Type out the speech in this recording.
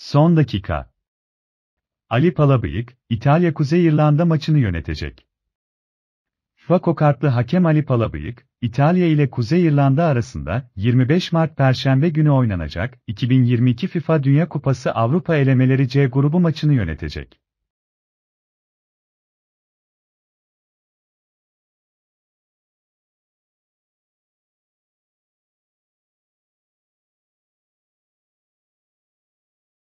Son dakika. Ali Palabıyık, İtalya-Kuzey İrlanda maçını yönetecek. Fako kartlı hakem Ali Palabıyık, İtalya ile Kuzey İrlanda arasında 25 Mart Perşembe günü oynanacak 2022 FIFA Dünya Kupası Avrupa Elemeleri C grubu maçını yönetecek.